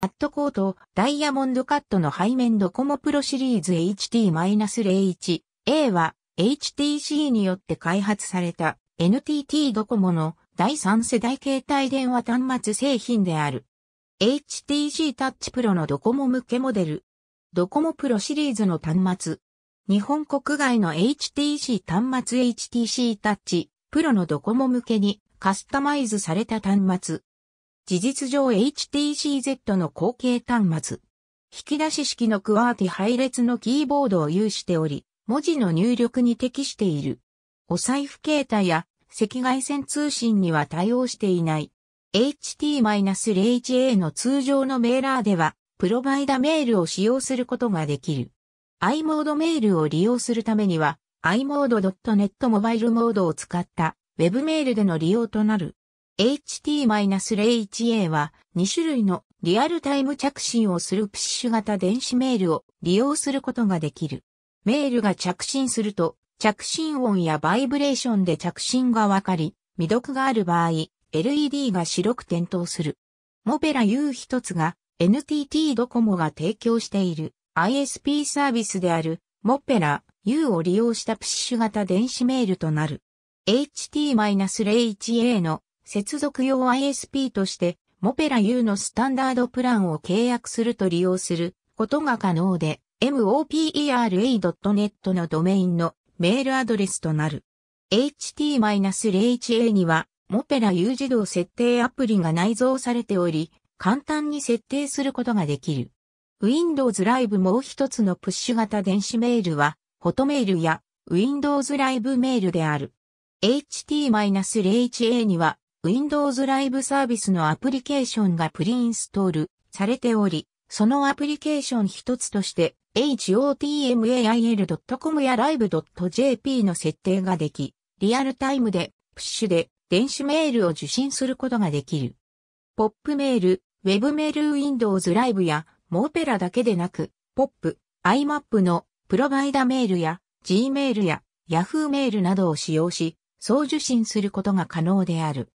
アットコート、ダイヤモンドカットの背面ドコモプロシリーズ HT-01、A は HTC によって開発された NTT ドコモの第3世代携帯電話端末製品である。HTC タッチプロのドコモ向けモデル。ドコモプロシリーズの端末。日本国外の HTC 端末 HTC タッチプロのドコモ向けにカスタマイズされた端末。事実上 HTCZ の後継端末。引き出し式のクワーティ配列のキーボードを有しており、文字の入力に適している。お財布携帯や赤外線通信には対応していない。HT-0HA の通常のメーラーでは、プロバイダメールを使用することができる。i モードメールを利用するためには、imode.net モバイルモードを使った web メールでの利用となる。HT-01A は2種類のリアルタイム着信をするプッシュ型電子メールを利用することができる。メールが着信すると着信音やバイブレーションで着信がわかり、未読がある場合、LED が白く点灯する。モペラ U1 つが NTT ドコモが提供している ISP サービスであるモペラ U を利用したプッシュ型電子メールとなる。HT-01A の接続用 ISP として、モペラ U のスタンダードプランを契約すると利用することが可能で、mopera.net のドメインのメールアドレスとなる。ht-0ha には、モペラ U 自動設定アプリが内蔵されており、簡単に設定することができる。Windows Live もう一つのプッシュ型電子メールは、フォトメールや Windows Live メールである。ht-0ha には、Windows ライブサービスのアプリケーションがプリインストールされており、そのアプリケーション一つとして hotmail.com や live.jp の設定ができ、リアルタイムでプッシュで電子メールを受信することができる。ポップメール、ウェブメール Windows ライブやモーペラだけでなく、ポップ、IMAP のプロバイダメールや Gmail や Yahoo メールなどを使用し、送受信することが可能である。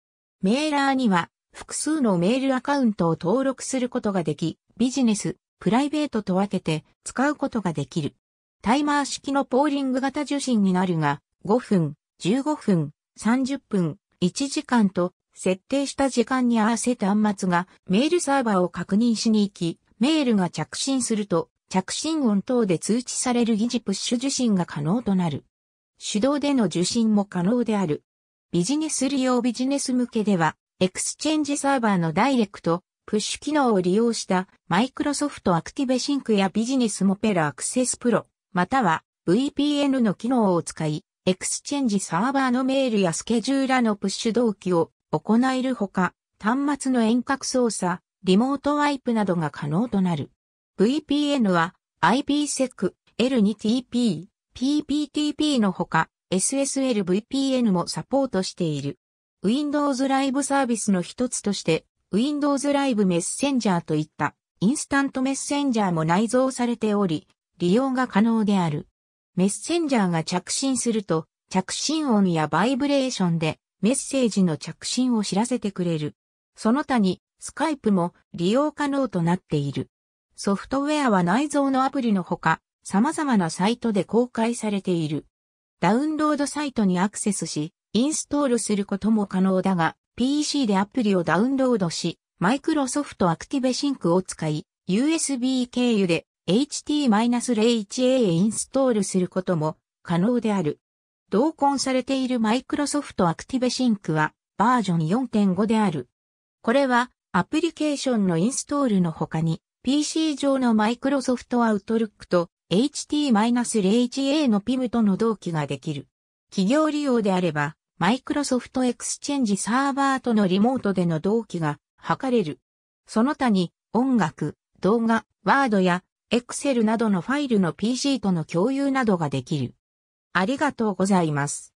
メーラーには複数のメールアカウントを登録することができ、ビジネス、プライベートと分けて使うことができる。タイマー式のポーリング型受信になるが、5分、15分、30分、1時間と設定した時間に合わせ端末がメールサーバーを確認しに行き、メールが着信すると着信音等で通知される疑似プッシュ受信が可能となる。手動での受信も可能である。ビジネス利用ビジネス向けでは、エクスチェンジサーバーのダイレクト、プッシュ機能を利用したマイクロソフトアクティベシンクやビジネスモペラアクセスプロ、または VPN の機能を使い、エクスチェンジサーバーのメールやスケジューラのプッシュ同期を行えるほか、端末の遠隔操作、リモートワイプなどが可能となる。VPN は IPsec、L2TP、PPTP のほか、SSL VPN もサポートしている。Windows Live サービスの一つとして、Windows Live メッセンジャーといったインスタントメッセンジャーも内蔵されており、利用が可能である。メッセンジャーが着信すると、着信音やバイブレーションでメッセージの着信を知らせてくれる。その他に、スカイプも利用可能となっている。ソフトウェアは内蔵のアプリのほか、様々なサイトで公開されている。ダウンロードサイトにアクセスし、インストールすることも可能だが、PC でアプリをダウンロードし、Microsoft Active Sync を使い、USB 経由で HT-01A インストールすることも可能である。同梱されている Microsoft Active Sync はバージョン4.5である。これはアプリケーションのインストールの他に PC 上の Microsoft Outlook と HT-01A のピムとの同期ができる。企業利用であれば、マイクロソフトエクスチェンジサーバーとのリモートでの同期が図れる。その他に音楽、動画、ワードや Excel などのファイルの PC との共有などができる。ありがとうございます。